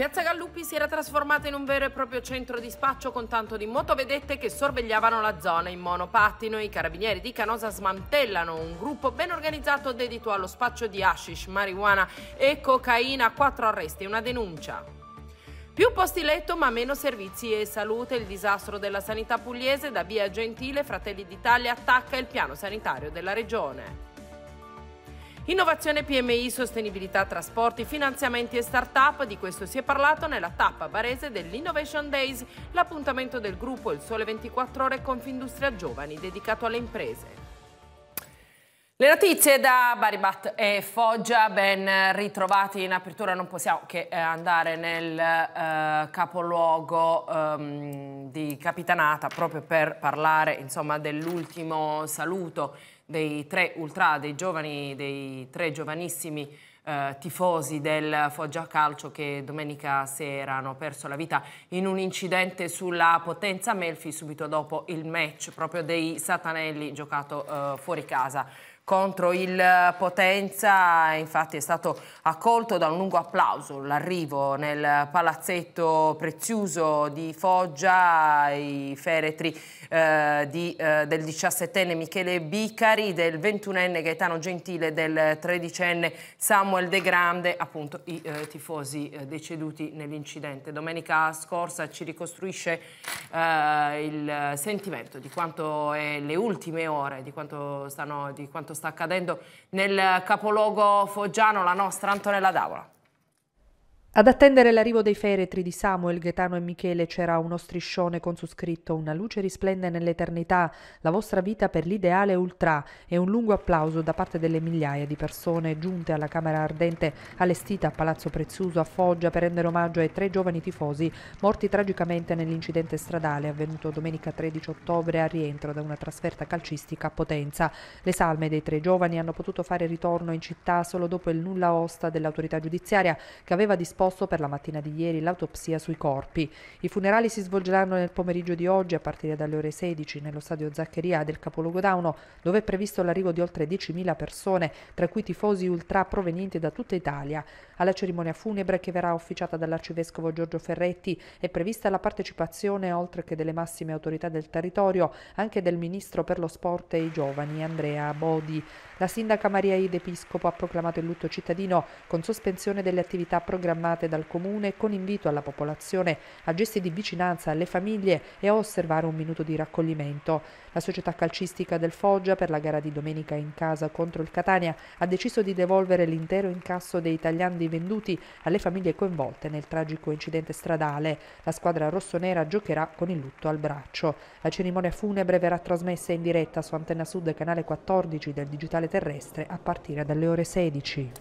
Piazza Galluppi si era trasformata in un vero e proprio centro di spaccio con tanto di motovedette che sorvegliavano la zona in monopattino. I carabinieri di Canosa smantellano un gruppo ben organizzato dedito allo spaccio di hashish, marijuana e cocaina. Quattro arresti e una denuncia. Più posti letto ma meno servizi e salute. Il disastro della sanità pugliese da via Gentile, Fratelli d'Italia attacca il piano sanitario della regione. Innovazione PMI, sostenibilità, trasporti, finanziamenti e start-up, di questo si è parlato nella tappa barese dell'Innovation Days, l'appuntamento del gruppo Il Sole 24 Ore Confindustria Giovani dedicato alle imprese. Le notizie da Baribat e Foggia, ben ritrovati in apertura, non possiamo che eh, andare nel eh, capoluogo ehm, di Capitanata proprio per parlare dell'ultimo saluto dei tre ultra, dei giovani, dei tre giovanissimi eh, tifosi del Foggia Calcio che domenica sera hanno perso la vita in un incidente sulla Potenza Melfi subito dopo il match proprio dei Satanelli giocato eh, fuori casa contro il eh, Potenza, infatti è stato accolto da un lungo applauso l'arrivo nel palazzetto prezioso di Foggia, i feretri eh, di, eh, del 17enne Michele Bicari, del 21enne Gaetano Gentile, del 13enne Samuel De Grande, appunto i eh, tifosi eh, deceduti nell'incidente. Domenica scorsa ci ricostruisce eh, il sentimento di quanto è le ultime ore, di quanto stanno, di quanto stanno sta accadendo nel capoluogo foggiano, la nostra Antonella Davola. Ad attendere l'arrivo dei feretri di Samuel, Gaetano e Michele c'era uno striscione con su scritto Una luce risplende nell'eternità, la vostra vita per l'ideale ultra e un lungo applauso da parte delle migliaia di persone giunte alla Camera Ardente allestita a Palazzo Prezioso a Foggia per rendere omaggio ai tre giovani tifosi morti tragicamente nell'incidente stradale avvenuto domenica 13 ottobre a rientro da una trasferta calcistica a Potenza. Le salme dei tre giovani hanno potuto fare ritorno in città solo dopo il nulla osta dell'autorità giudiziaria che aveva disposto disposto per la mattina di ieri l'autopsia sui corpi. I funerali si svolgeranno nel pomeriggio di oggi a partire dalle ore 16 nello stadio Zaccheria del capoluogo Dauno, dove è previsto l'arrivo di oltre 10.000 persone, tra cui tifosi ultra provenienti da tutta Italia. Alla cerimonia funebre che verrà officiata dall'arcivescovo Giorgio Ferretti è prevista la partecipazione oltre che delle massime autorità del territorio anche del ministro per lo sport e i giovani Andrea Bodi. La sindaca Maria Ide Episcopo ha proclamato il lutto cittadino con sospensione delle attività programmate lanciate dal comune con invito alla popolazione a gesti di vicinanza alle famiglie e a osservare un minuto di raccoglimento. La società calcistica del Foggia per la gara di domenica in casa contro il Catania ha deciso di devolvere l'intero incasso dei tagliandi venduti alle famiglie coinvolte nel tragico incidente stradale. La squadra rossonera giocherà con il lutto al braccio. La cerimonia funebre verrà trasmessa in diretta su Antenna Sud Canale 14 del Digitale Terrestre a partire dalle ore 16.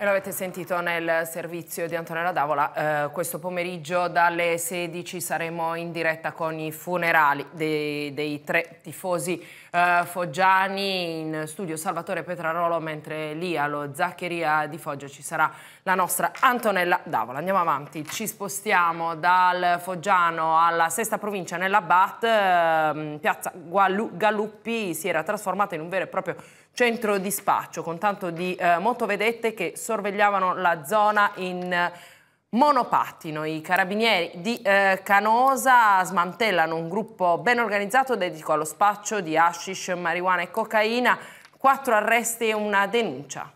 E l'avete sentito nel servizio di Antonella Davola, eh, questo pomeriggio dalle 16 saremo in diretta con i funerali dei, dei tre tifosi eh, foggiani in studio Salvatore Petrarolo, mentre lì allo Zaccheria di Foggia ci sarà la nostra Antonella Davola. Andiamo avanti, ci spostiamo dal Foggiano alla sesta provincia nella BAT, eh, piazza Gualu Galuppi si era trasformata in un vero e proprio centro di spaccio con tanto di eh, motovedette che sorvegliavano la zona in eh, monopattino. I carabinieri di eh, Canosa smantellano un gruppo ben organizzato dedicato allo spaccio di hashish, marijuana e cocaina, quattro arresti e una denuncia.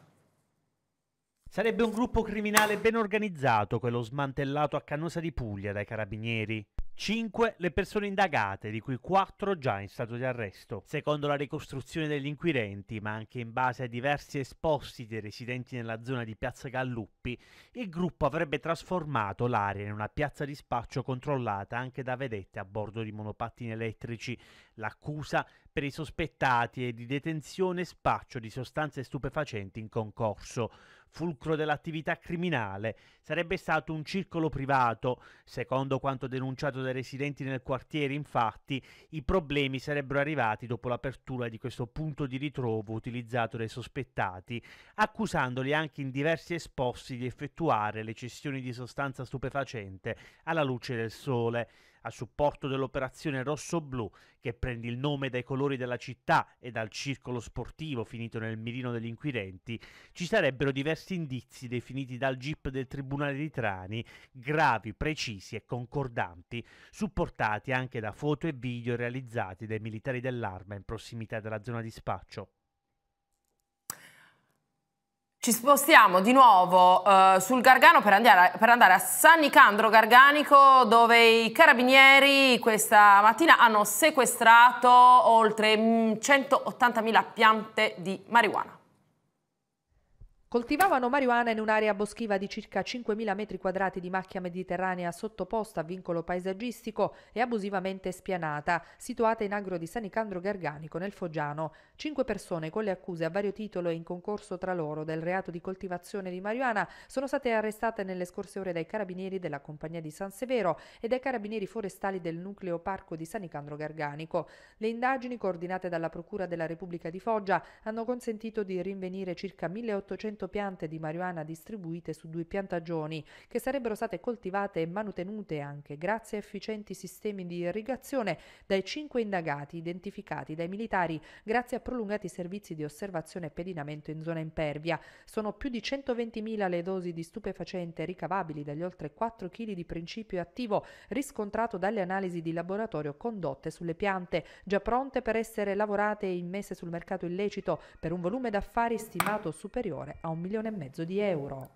Sarebbe un gruppo criminale ben organizzato quello smantellato a Canosa di Puglia dai carabinieri. 5 le persone indagate, di cui 4 già in stato di arresto. Secondo la ricostruzione degli inquirenti, ma anche in base a diversi esposti dei residenti nella zona di Piazza Galluppi, il gruppo avrebbe trasformato l'area in una piazza di spaccio controllata anche da vedette a bordo di monopattini elettrici. L'accusa per i sospettati e di detenzione e spaccio di sostanze stupefacenti in concorso. Fulcro dell'attività criminale sarebbe stato un circolo privato. Secondo quanto denunciato dai residenti nel quartiere, infatti, i problemi sarebbero arrivati dopo l'apertura di questo punto di ritrovo utilizzato dai sospettati, accusandoli anche in diversi esposti di effettuare le cessioni di sostanza stupefacente alla luce del sole a supporto dell'operazione rosso-blu che prende il nome dai colori della città e dal circolo sportivo finito nel mirino degli inquirenti, ci sarebbero diversi indizi definiti dal GIP del Tribunale di Trani, gravi, precisi e concordanti, supportati anche da foto e video realizzati dai militari dell'arma in prossimità della zona di spaccio. Ci spostiamo di nuovo uh, sul Gargano per andare, a, per andare, a San Nicandro Garganico dove i carabinieri questa mattina hanno sequestrato oltre 180.000 mm, piante di marijuana. Coltivavano marijuana in un'area boschiva di circa 5.000 metri quadrati di macchia mediterranea sottoposta a vincolo paesaggistico e abusivamente spianata, situata in agro di Sanicandro Garganico nel Foggiano. Cinque persone con le accuse a vario titolo e in concorso tra loro del reato di coltivazione di marijuana sono state arrestate nelle scorse ore dai carabinieri della compagnia di San Severo e dai carabinieri forestali del nucleo parco di Sanicandro Garganico. Le indagini coordinate dalla Procura della Repubblica di Foggia hanno consentito di rinvenire circa 1.800 100 piante di marijuana distribuite su due piantagioni, che sarebbero state coltivate e manutenute anche grazie a efficienti sistemi di irrigazione dai cinque indagati identificati dai militari grazie a prolungati servizi di osservazione e pedinamento in zona impervia. Sono più di 120.000 le dosi di stupefacente ricavabili dagli oltre 4 kg di principio attivo riscontrato dalle analisi di laboratorio condotte sulle piante, già pronte per essere lavorate e immesse sul mercato illecito per un volume d'affari stimato superiore a un un milione e mezzo di euro.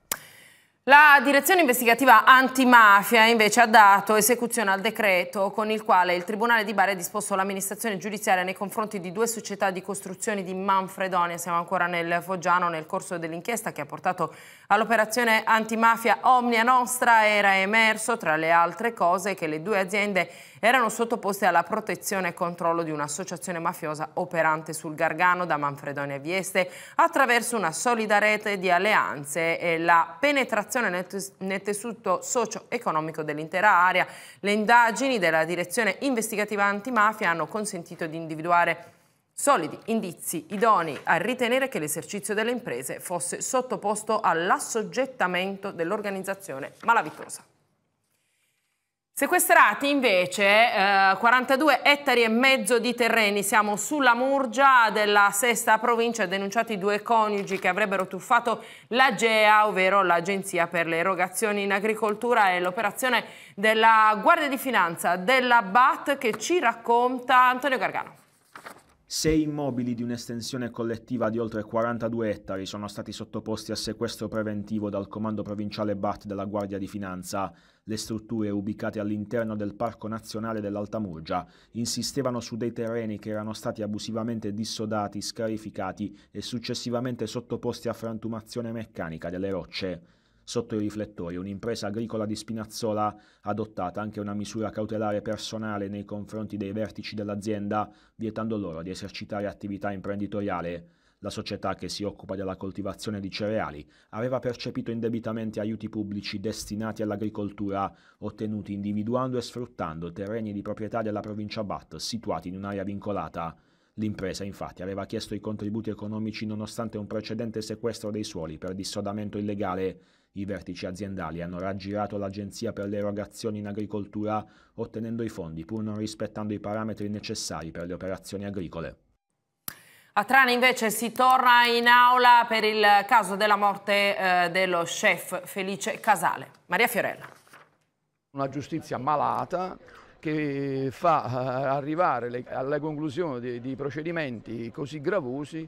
La direzione investigativa antimafia invece ha dato esecuzione al decreto con il quale il Tribunale di Bari ha disposto l'amministrazione giudiziaria nei confronti di due società di costruzioni di Manfredonia, siamo ancora nel Foggiano nel corso dell'inchiesta che ha portato all'operazione antimafia Omnia Nostra, era emerso tra le altre cose che le due aziende erano sottoposte alla protezione e controllo di un'associazione mafiosa operante sul Gargano da Manfredonia e Vieste attraverso una solida rete di alleanze e la penetrazione nel, nel tessuto socio-economico dell'intera area. Le indagini della direzione investigativa antimafia hanno consentito di individuare solidi indizi idoni a ritenere che l'esercizio delle imprese fosse sottoposto all'assoggettamento dell'organizzazione malavitosa. Sequestrati invece eh, 42 ettari e mezzo di terreni, siamo sulla Murgia della sesta provincia, denunciati due coniugi che avrebbero tuffato l'AGEA, ovvero l'Agenzia per le erogazioni in agricoltura e l'operazione della Guardia di Finanza della BAT che ci racconta Antonio Gargano. Sei immobili di un'estensione collettiva di oltre 42 ettari sono stati sottoposti a sequestro preventivo dal Comando Provinciale BAT della Guardia di Finanza. Le strutture ubicate all'interno del Parco Nazionale dell'Alta Murgia insistevano su dei terreni che erano stati abusivamente dissodati, scarificati e successivamente sottoposti a frantumazione meccanica delle rocce. Sotto i riflettori, un'impresa agricola di Spinazzola ha adottata anche una misura cautelare personale nei confronti dei vertici dell'azienda, vietando loro di esercitare attività imprenditoriale. La società che si occupa della coltivazione di cereali aveva percepito indebitamente aiuti pubblici destinati all'agricoltura ottenuti individuando e sfruttando terreni di proprietà della provincia Bat situati in un'area vincolata. L'impresa infatti aveva chiesto i contributi economici nonostante un precedente sequestro dei suoli per dissodamento illegale. I vertici aziendali hanno raggirato l'Agenzia per le erogazioni in agricoltura ottenendo i fondi pur non rispettando i parametri necessari per le operazioni agricole. A Trani invece si torna in aula per il caso della morte eh, dello chef Felice Casale. Maria Fiorella. Una giustizia malata che fa eh, arrivare le, alla conclusione di, di procedimenti così gravosi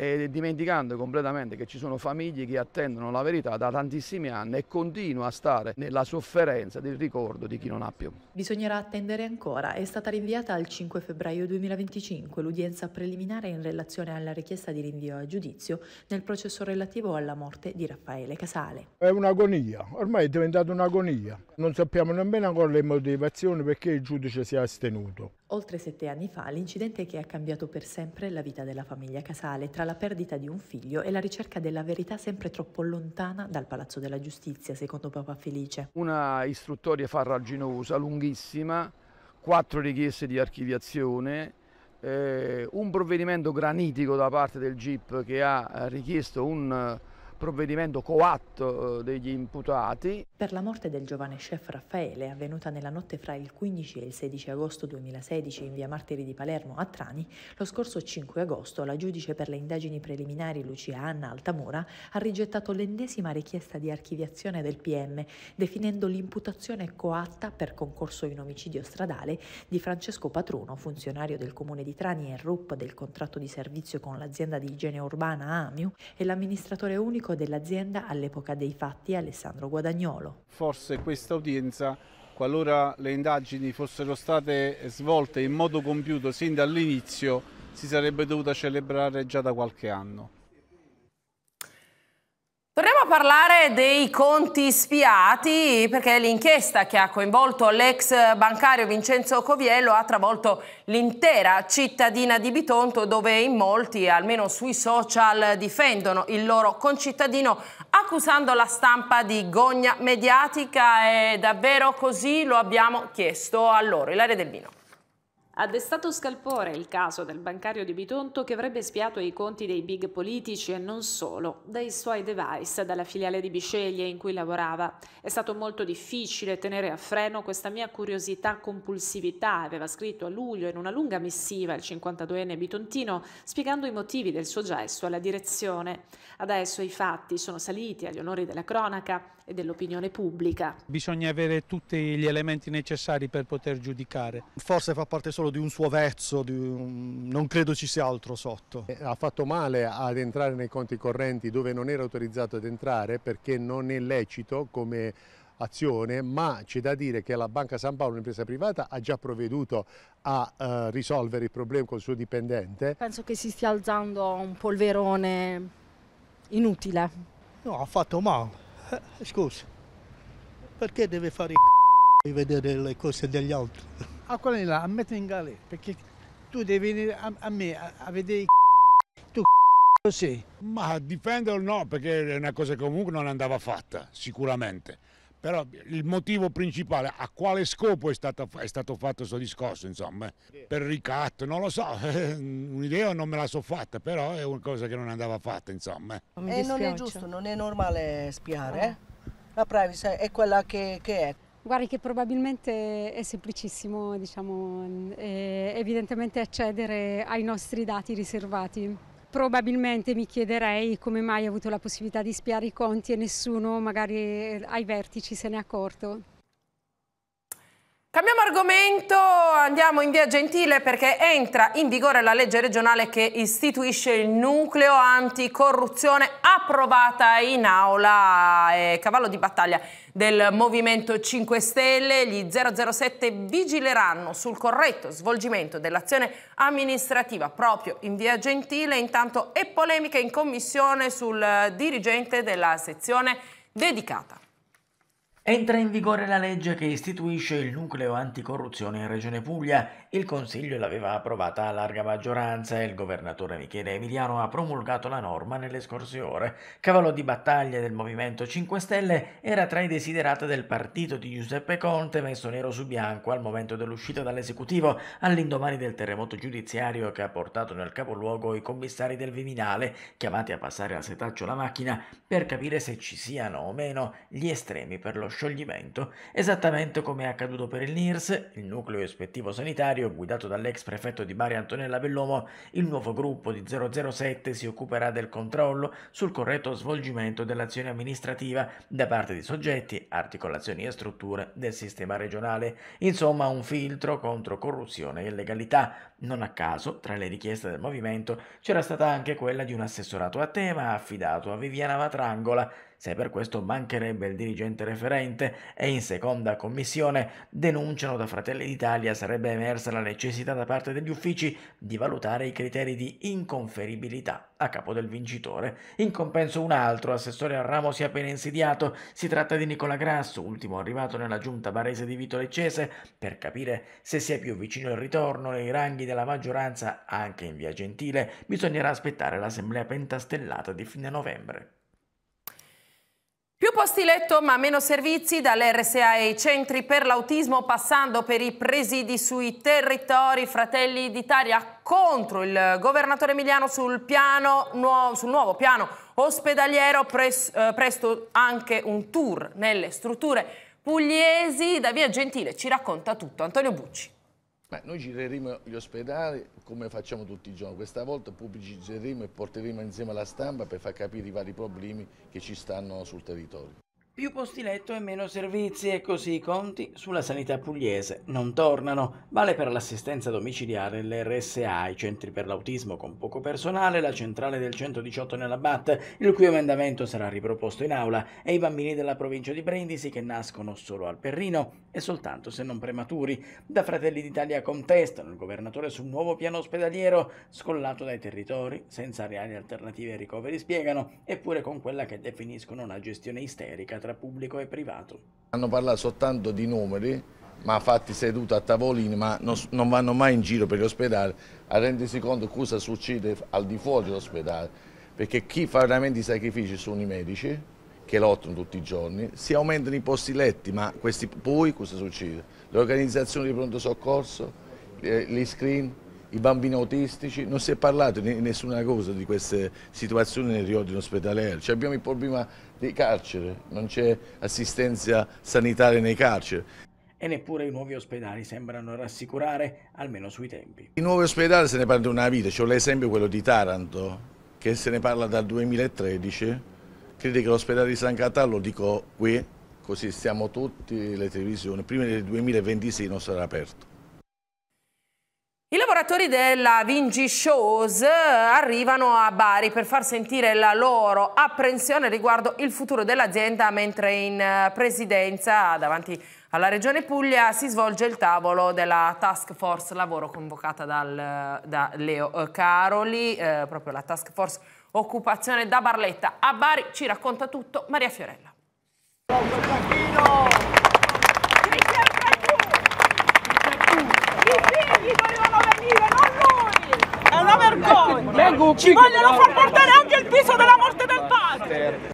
e dimenticando completamente che ci sono famiglie che attendono la verità da tantissimi anni e continua a stare nella sofferenza del ricordo di chi non ha più. Bisognerà attendere ancora. È stata rinviata al 5 febbraio 2025 l'udienza preliminare in relazione alla richiesta di rinvio a giudizio nel processo relativo alla morte di Raffaele Casale. È un'agonia, ormai è diventata un'agonia. Non sappiamo nemmeno ancora le motivazioni perché il giudice si è astenuto. Oltre sette anni fa, l'incidente che ha cambiato per sempre la vita della famiglia Casale, tra la perdita di un figlio e la ricerca della verità sempre troppo lontana dal Palazzo della Giustizia, secondo Papa Felice. Una istruttoria farraginosa, lunghissima, quattro richieste di archiviazione, eh, un provvedimento granitico da parte del GIP che ha richiesto un provvedimento coatto eh, degli imputati. Per la morte del giovane chef Raffaele, avvenuta nella notte fra il 15 e il 16 agosto 2016 in via Martiri di Palermo a Trani, lo scorso 5 agosto la giudice per le indagini preliminari Lucia Anna Altamura ha rigettato l'ennesima richiesta di archiviazione del PM, definendo l'imputazione coatta per concorso in omicidio stradale di Francesco Patruno, funzionario del comune di Trani e RUP del contratto di servizio con l'azienda di igiene urbana AMIU e l'amministratore unico pubblico dell'azienda all'epoca dei fatti Alessandro Guadagnolo. Forse questa udienza, qualora le indagini fossero state svolte in modo compiuto sin dall'inizio, si sarebbe dovuta celebrare già da qualche anno parlare dei conti spiati perché l'inchiesta che ha coinvolto l'ex bancario Vincenzo Coviello ha travolto l'intera cittadina di Bitonto dove in molti, almeno sui social, difendono il loro concittadino accusando la stampa di gogna mediatica. È davvero così? Lo abbiamo chiesto a loro. Ilaria Delvino. Ha destato scalpore il caso del bancario di Bitonto che avrebbe spiato i conti dei big politici e non solo, dai suoi device, dalla filiale di Bisceglie in cui lavorava. È stato molto difficile tenere a freno questa mia curiosità compulsività, aveva scritto a luglio in una lunga missiva il 52enne bitontino spiegando i motivi del suo gesto alla direzione. Adesso i fatti sono saliti agli onori della cronaca e dell'opinione pubblica. Bisogna avere tutti gli elementi necessari per poter giudicare. Forse fa parte solo di un suo verso, un... non credo ci sia altro sotto. Eh, ha fatto male ad entrare nei conti correnti dove non era autorizzato ad entrare perché non è lecito come azione, ma c'è da dire che la Banca San Paolo, un'impresa privata, ha già provveduto a eh, risolvere il problema col suo dipendente. Penso che si stia alzando un polverone inutile. No, ha fatto male eh, scusa, perché deve fare i c***o di vedere le cose degli altri? A ah, quelli là, a mettere in galera, perché tu devi venire a, a me a, a, vedere i c***o, tu c***o sei. Ma difenderlo no, perché è una cosa che comunque non andava fatta, sicuramente però il motivo principale a quale scopo è stato, è stato fatto questo discorso insomma eh? per ricatto non lo so un'idea non me la so fatta però è una cosa che non andava fatta insomma eh. non e eh, non è giusto non è normale spiare la privacy è quella che, che è Guardi che probabilmente è semplicissimo diciamo, evidentemente accedere ai nostri dati riservati probabilmente mi chiederei come mai ha avuto la possibilità di spiare i conti e nessuno magari eh, ai vertici se n'è accorto. Cambiamo argomento, andiamo in via Gentile perché entra in vigore la legge regionale che istituisce il nucleo anticorruzione approvata in aula È eh, cavallo di battaglia del Movimento 5 Stelle. Gli 007 vigileranno sul corretto svolgimento dell'azione amministrativa proprio in via Gentile. Intanto è polemica in commissione sul dirigente della sezione dedicata. Entra in vigore la legge che istituisce il nucleo anticorruzione in Regione Puglia. Il Consiglio l'aveva approvata a larga maggioranza e il governatore Michele Emiliano ha promulgato la norma nelle scorse ore. Cavallo di battaglia del Movimento 5 Stelle era tra i desiderati del partito di Giuseppe Conte messo nero su bianco al momento dell'uscita dall'esecutivo all'indomani del terremoto giudiziario che ha portato nel capoluogo i commissari del Viminale, chiamati a passare al setaccio la macchina per capire se ci siano o meno gli estremi per lo scioglimento, esattamente come è accaduto per il NIRS, il nucleo ispettivo sanitario guidato dall'ex prefetto di Bari Antonella Bellomo, il nuovo gruppo di 007 si occuperà del controllo sul corretto svolgimento dell'azione amministrativa da parte di soggetti, articolazioni e strutture del sistema regionale, insomma un filtro contro corruzione e illegalità. Non a caso, tra le richieste del movimento c'era stata anche quella di un assessorato a tema affidato a Viviana Matrangola, se per questo mancherebbe il dirigente referente e in seconda commissione, denunciano da Fratelli d'Italia, sarebbe emersa la necessità da parte degli uffici di valutare i criteri di inconferibilità a capo del vincitore. In compenso un altro assessore al ramo si è appena insediato, si tratta di Nicola Grasso, ultimo arrivato nella giunta barese di Vito Leccese, per capire se si è più vicino il ritorno nei ranghi della maggioranza anche in via gentile, bisognerà aspettare l'assemblea pentastellata di fine novembre. Più posti letto ma meno servizi dall'RSA e i centri per l'autismo passando per i presidi sui territori Fratelli d'Italia contro il governatore Emiliano sul, piano, nuovo, sul nuovo piano ospedaliero pres, eh, presto anche un tour nelle strutture pugliesi da Via Gentile ci racconta tutto Antonio Bucci. Ma noi gireremo gli ospedali come facciamo tutti i giorni, questa volta pubblicizzeremo e porteremo insieme la stampa per far capire i vari problemi che ci stanno sul territorio. Più posti letto e meno servizi e così i conti sulla sanità pugliese non tornano. Vale per l'assistenza domiciliare l'RSA, i centri per l'autismo con poco personale, la centrale del 118 nella BAT, il cui emendamento sarà riproposto in aula, e i bambini della provincia di Brindisi che nascono solo al Perrino e soltanto se non prematuri. Da Fratelli d'Italia contestano il governatore sul nuovo piano ospedaliero, scollato dai territori, senza reali alternative ai ricoveri spiegano, eppure con quella che definiscono una gestione isterica tra pubblico e privato. Hanno parlato soltanto di numeri, ma fatti seduta a tavolini, ma non, non vanno mai in giro per gli ospedali a rendersi conto cosa succede al di fuori dell'ospedale, perché chi fa veramente i sacrifici sono i medici, che lottano tutti i giorni, si aumentano i posti letti, ma questi, poi cosa succede? Le organizzazioni di pronto soccorso, gli screen, i bambini autistici, non si è parlato di nessuna cosa di queste situazioni nel riordino ospedaliero. Cioè abbiamo il problema dei carceri, non c'è assistenza sanitaria nei carceri. E neppure i nuovi ospedali sembrano rassicurare, almeno sui tempi. I nuovi ospedali se ne parla da una vita, c'è l'esempio quello di Taranto, che se ne parla dal 2013, credo che l'ospedale di San Catallo, dico qui, così stiamo tutti le televisioni, prima del 2026 non sarà aperto. I lavoratori della Vinci Shows eh, arrivano a Bari per far sentire la loro apprensione riguardo il futuro dell'azienda mentre in eh, presidenza davanti alla Regione Puglia si svolge il tavolo della task force lavoro convocata dal, eh, da Leo Caroli, eh, proprio la task force occupazione da Barletta a Bari. Ci racconta tutto Maria Fiorella. Ci vogliono far portare anche il viso della morte del padre!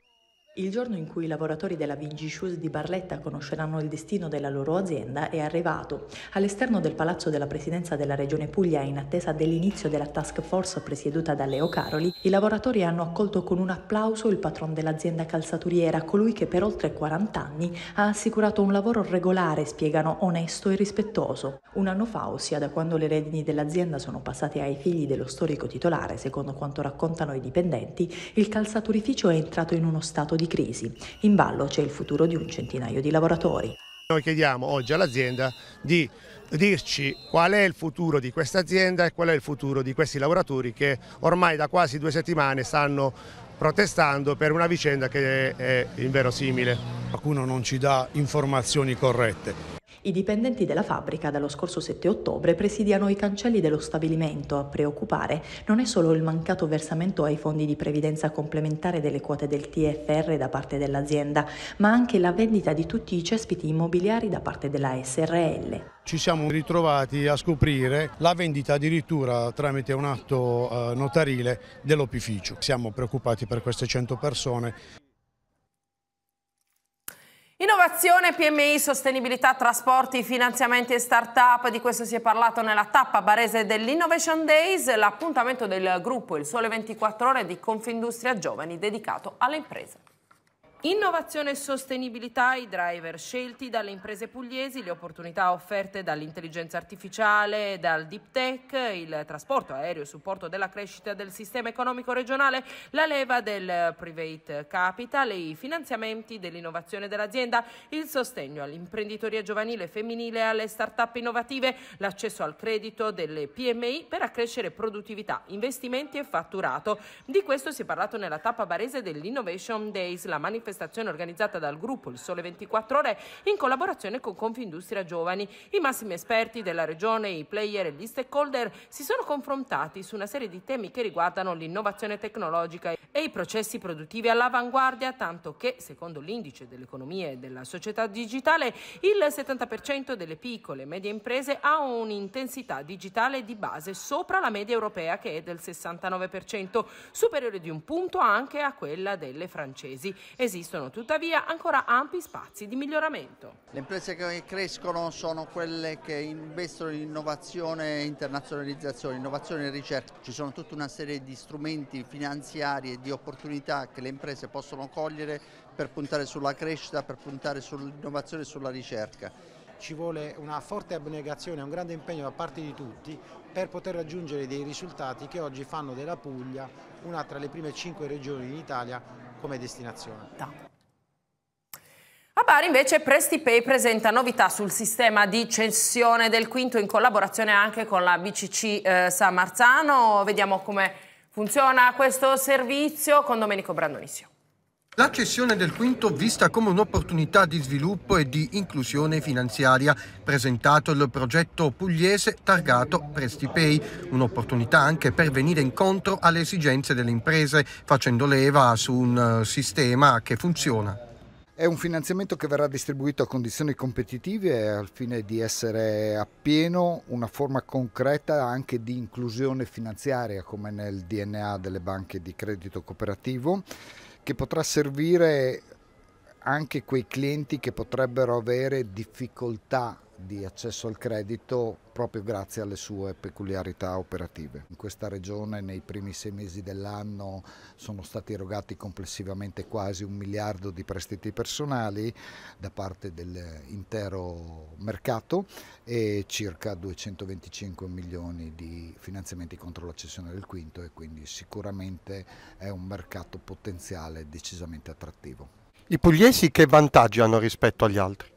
Il giorno in cui i lavoratori della Vinci Shoes di Barletta conosceranno il destino della loro azienda è arrivato. All'esterno del palazzo della presidenza della Regione Puglia, in attesa dell'inizio della task force presieduta da Leo Caroli, i lavoratori hanno accolto con un applauso il patron dell'azienda calzaturiera, colui che per oltre 40 anni ha assicurato un lavoro regolare, spiegano, onesto e rispettoso. Un anno fa, ossia da quando le redini dell'azienda sono passate ai figli dello storico titolare, secondo quanto raccontano i dipendenti, il calzaturificio è entrato in uno stato di di crisi. In ballo c'è il futuro di un centinaio di lavoratori. Noi chiediamo oggi all'azienda di dirci qual è il futuro di questa azienda e qual è il futuro di questi lavoratori che ormai da quasi due settimane stanno protestando per una vicenda che è inverosimile. Qualcuno non ci dà informazioni corrette. I dipendenti della fabbrica dallo scorso 7 ottobre presidiano i cancelli dello stabilimento. A preoccupare non è solo il mancato versamento ai fondi di previdenza complementare delle quote del TFR da parte dell'azienda, ma anche la vendita di tutti i cespiti immobiliari da parte della SRL. Ci siamo ritrovati a scoprire la vendita addirittura tramite un atto eh, notarile dell'opificio. Siamo preoccupati per queste 100 persone. Innovazione, PMI, sostenibilità, trasporti, finanziamenti e start-up, di questo si è parlato nella tappa barese dell'Innovation Days, l'appuntamento del gruppo Il Sole 24 Ore di Confindustria Giovani dedicato alle imprese. Innovazione e sostenibilità, i driver scelti dalle imprese pugliesi, le opportunità offerte dall'intelligenza artificiale, dal deep tech, il trasporto aereo, il supporto della crescita del sistema economico regionale, la leva del private capital, i finanziamenti dell'innovazione dell'azienda, il sostegno all'imprenditoria giovanile femminile e alle start-up innovative, l'accesso al credito delle PMI per accrescere produttività, investimenti e fatturato. Di questo si è parlato nella tappa barese dell'Innovation Days, la manifestazione manifestazione organizzata dal gruppo Il Sole 24 Ore in collaborazione con Confindustria Giovani. I massimi esperti della regione, i player e gli stakeholder si sono confrontati su una serie di temi che riguardano l'innovazione tecnologica e i processi produttivi all'avanguardia, tanto che, secondo l'indice dell'economia e della società digitale, il 70% delle piccole e medie imprese ha un'intensità digitale di base sopra la media europea che è del 69%, superiore di un punto anche a quella delle francesi. Esiste esistono tuttavia ancora ampi spazi di miglioramento. Le imprese che crescono sono quelle che investono in innovazione e internazionalizzazione, innovazione e ricerca. Ci sono tutta una serie di strumenti finanziari e di opportunità che le imprese possono cogliere per puntare sulla crescita, per puntare sull'innovazione e sulla ricerca ci vuole una forte abnegazione, un grande impegno da parte di tutti per poter raggiungere dei risultati che oggi fanno della Puglia una tra le prime cinque regioni in Italia come destinazione. Da. A Bari invece PrestiPay presenta novità sul sistema di censione del quinto in collaborazione anche con la BCC eh, San Marzano. Vediamo come funziona questo servizio con Domenico Brandonissio. La cessione del quinto vista come un'opportunità di sviluppo e di inclusione finanziaria, presentato il progetto pugliese targato PrestiPay, un'opportunità anche per venire incontro alle esigenze delle imprese, facendo leva su un eh, sistema che funziona. È un finanziamento che verrà distribuito a condizioni competitive al fine di essere appieno una forma concreta anche di inclusione finanziaria come nel DNA delle banche di credito cooperativo che potrà servire anche quei clienti che potrebbero avere difficoltà di accesso al credito proprio grazie alle sue peculiarità operative. In questa regione nei primi sei mesi dell'anno sono stati erogati complessivamente quasi un miliardo di prestiti personali da parte dell'intero mercato e circa 225 milioni di finanziamenti contro la cessione del quinto e quindi sicuramente è un mercato potenziale decisamente attrattivo. I pugliesi che vantaggi hanno rispetto agli altri?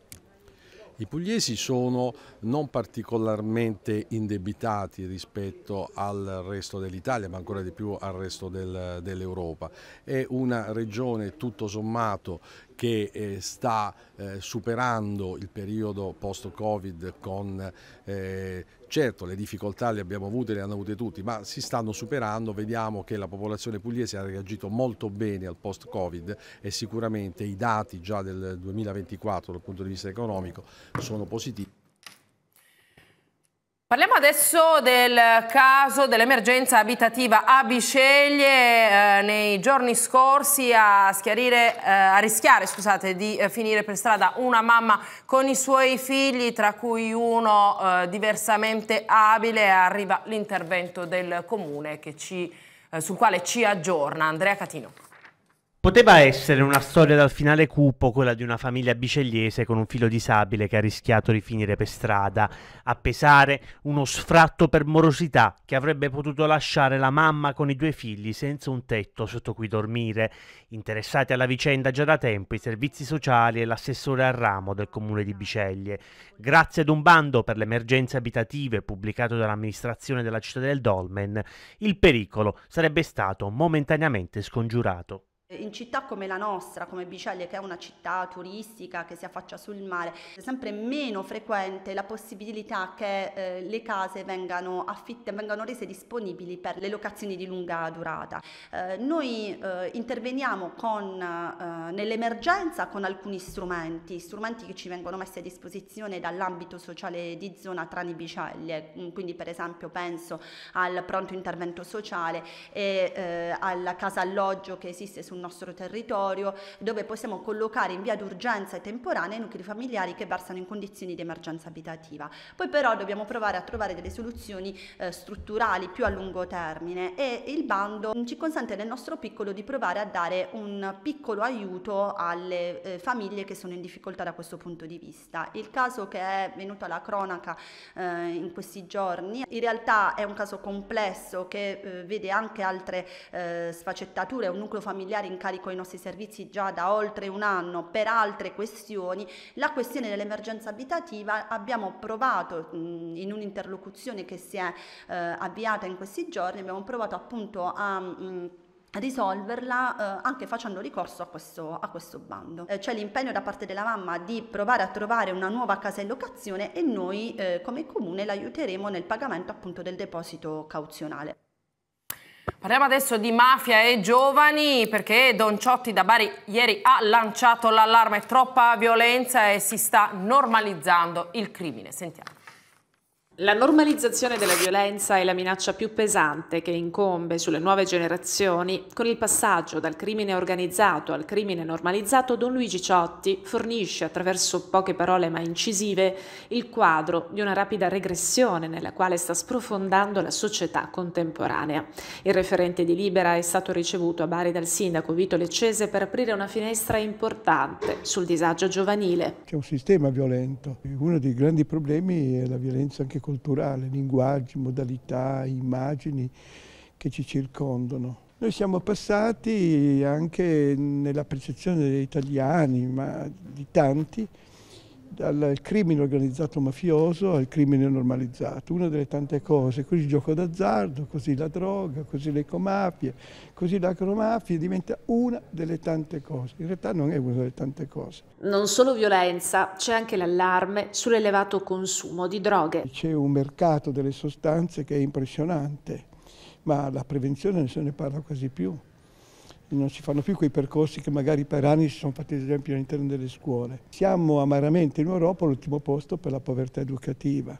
I pugliesi sono non particolarmente indebitati rispetto al resto dell'Italia, ma ancora di più al resto del, dell'Europa. È una regione tutto sommato che eh, sta eh, superando il periodo post-Covid con eh, Certo le difficoltà le abbiamo avute, le hanno avute tutti, ma si stanno superando, vediamo che la popolazione pugliese ha reagito molto bene al post-Covid e sicuramente i dati già del 2024 dal punto di vista economico sono positivi. Parliamo adesso del caso dell'emergenza abitativa a Bisceglie. eh, nei giorni scorsi a, eh, a rischiare scusate, di eh, finire per strada una mamma con i suoi figli tra cui uno eh, diversamente abile arriva l'intervento del comune ci, eh, sul quale ci aggiorna Andrea Catino. Poteva essere una storia dal finale cupo, quella di una famiglia bicelliese con un filo disabile che ha rischiato di finire per strada, a pesare uno sfratto per morosità che avrebbe potuto lasciare la mamma con i due figli senza un tetto sotto cui dormire. Interessati alla vicenda già da tempo i servizi sociali e l'assessore al ramo del comune di Biceglie. Grazie ad un bando per le emergenze abitative pubblicato dall'amministrazione della città del Dolmen, il pericolo sarebbe stato momentaneamente scongiurato. Eh, in città come la nostra, come Biceglie, che è una città turistica che si affaccia sul mare, è sempre meno frequente la possibilità che eh, le case vengano affitte, vengano rese disponibili per le locazioni di lunga durata. Eh, noi eh, interveniamo eh, nell'emergenza con alcuni strumenti, strumenti che ci vengono messi a disposizione dall'ambito sociale di zona Trani Biceglie, mm, quindi per esempio penso al pronto intervento sociale e eh, alla casa alloggio che esiste sul sul nostro territorio, dove possiamo collocare in via d'urgenza e temporanea i nuclei familiari che versano in condizioni di emergenza abitativa. Poi però dobbiamo provare a trovare delle soluzioni eh, strutturali più a lungo termine e il bando ci consente nel nostro piccolo di provare a dare un piccolo aiuto alle eh, famiglie che sono in difficoltà da questo punto di vista. Il caso che è venuto alla cronaca eh, in questi giorni in realtà è un caso complesso che eh, vede anche altre eh, sfaccettature, è un nucleo familiare Ferroviaria in carico i nostri servizi già da oltre un anno per altre questioni, la questione dell'emergenza abitativa abbiamo provato in un'interlocuzione che si è eh, avviata in questi giorni, abbiamo provato appunto a... Mh, risolverla eh, anche facendo ricorso a questo, a questo bando. Eh, C'è l'impegno da parte della mamma di provare a trovare una nuova casa in locazione e noi eh, come comune l'aiuteremo nel pagamento appunto del deposito cauzionale. Parliamo adesso di mafia e giovani perché Don Ciotti da Bari ieri ha lanciato l'allarme, troppa violenza e si sta normalizzando il crimine. Sentiamo. La normalizzazione della violenza è la minaccia più pesante che incombe sulle nuove generazioni con il passaggio dal crimine organizzato al crimine normalizzato. Don Luigi Ciotti fornisce attraverso poche parole ma incisive il quadro di una rapida regressione nella quale sta sprofondando la società contemporanea. Il referente di Libera è stato ricevuto a Bari dal sindaco Vito Leccese per aprire una finestra importante sul disagio giovanile. C'è un sistema violento, uno dei grandi problemi è la violenza anche culturale, linguaggi, modalità, immagini che ci circondano. Noi siamo passati anche nella percezione degli italiani, ma di tanti, dal crimine organizzato mafioso al crimine normalizzato, una delle tante cose, così il gioco d'azzardo, così la droga, così le ecomafie, così l'acromafia diventa una delle tante cose, in realtà non è una delle tante cose. Non solo violenza, c'è anche l'allarme sull'elevato consumo di droghe. C'è un mercato delle sostanze che è impressionante, ma la prevenzione non se ne parla quasi più non si fanno più quei percorsi che magari per anni si sono fatti ad esempio all'interno delle scuole. Siamo amaramente in Europa all'ultimo posto per la povertà educativa.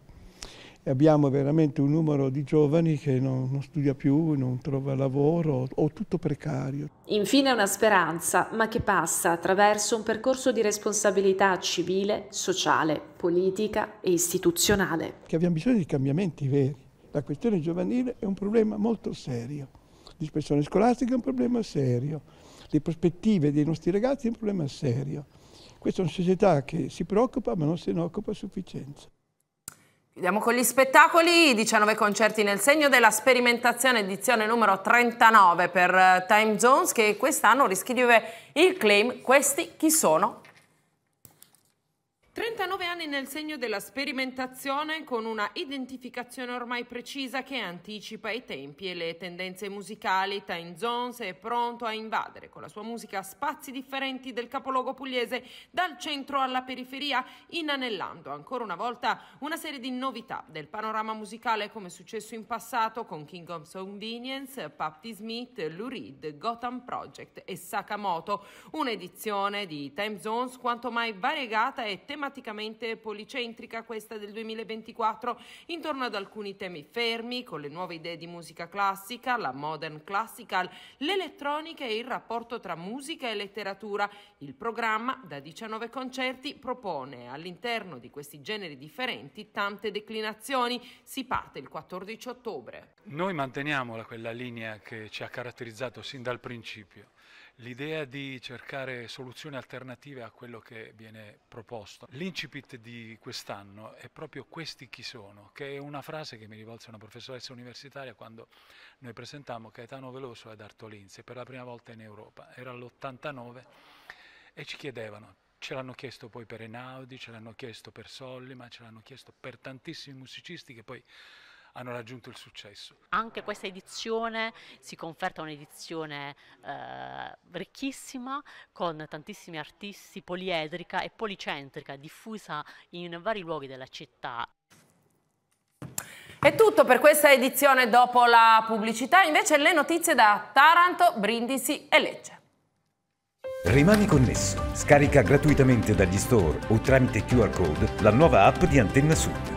Abbiamo veramente un numero di giovani che non, non studia più, non trova lavoro o tutto precario. Infine una speranza, ma che passa attraverso un percorso di responsabilità civile, sociale, politica e istituzionale. Che abbiamo bisogno di cambiamenti veri. La questione giovanile è un problema molto serio dispersione scolastica è un problema serio, le prospettive dei nostri ragazzi è un problema serio. Questa è una società che si preoccupa ma non se ne occupa a sufficienza. Chiudiamo con gli spettacoli, 19 concerti nel segno della sperimentazione edizione numero 39 per eh, Time Zones che quest'anno riscrive il claim Questi chi sono 39 anni nel segno della sperimentazione con una identificazione ormai precisa che anticipa i tempi e le tendenze musicali, Time Zones è pronto a invadere con la sua musica spazi differenti del capoluogo pugliese dal centro alla periferia, inanellando ancora una volta una serie di novità del panorama musicale come è successo in passato con King of Convenience, Patti Smith, Lou Reed, Gotham Project e Sakamoto, un'edizione di Time Zones quanto mai variegata e tematica drammaticamente policentrica questa del 2024 intorno ad alcuni temi fermi con le nuove idee di musica classica, la modern classical, l'elettronica e il rapporto tra musica e letteratura. Il programma da 19 concerti propone all'interno di questi generi differenti tante declinazioni. Si parte il 14 ottobre. Noi manteniamo quella linea che ci ha caratterizzato sin dal principio l'idea di cercare soluzioni alternative a quello che viene proposto. L'incipit di quest'anno è proprio questi chi sono, che è una frase che mi rivolse una professoressa universitaria quando noi presentammo Caetano Veloso ad Artolinze per la prima volta in Europa, era l'89 e ci chiedevano ce l'hanno chiesto poi per Enaudi, ce l'hanno chiesto per Solli, ma ce l'hanno chiesto per tantissimi musicisti che poi hanno raggiunto il successo. Anche questa edizione si conferta un'edizione eh, ricchissima con tantissimi artisti, poliedrica e policentrica, diffusa in vari luoghi della città. È tutto per questa edizione dopo la pubblicità, invece le notizie da Taranto, Brindisi e Lecce. Rimani connesso, scarica gratuitamente dagli store o tramite QR code la nuova app di Antenna Sud